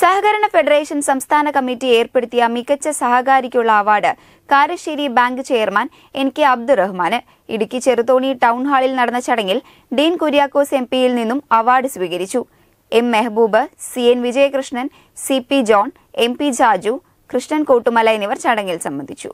സഹകരണ ഫെഡറേഷൻ സംസ്ഥാന കമ്മിറ്റി ഏർപ്പെടുത്തിയ മികച്ച സഹകാരിക്കുള്ള award Karassery bank chairman N K അബ്ദുറഹ്മാന് ഇടുക്കി ചെറുതോണി ടൗൺ ഹാളിൽ നടന്ന ചടങ്ങിൽ ഡീൻ കുര്യാക്കോസ് എം പിയിൽ നിന്നും അവാർഡ് സ്വീകരിച്ചു M Mehboob C N Vijayakrishnan C P John M P Jaju Krishnan Kottumala എന്നിവർ ചടങ്ങിൽ സംബന്ധിച്ചു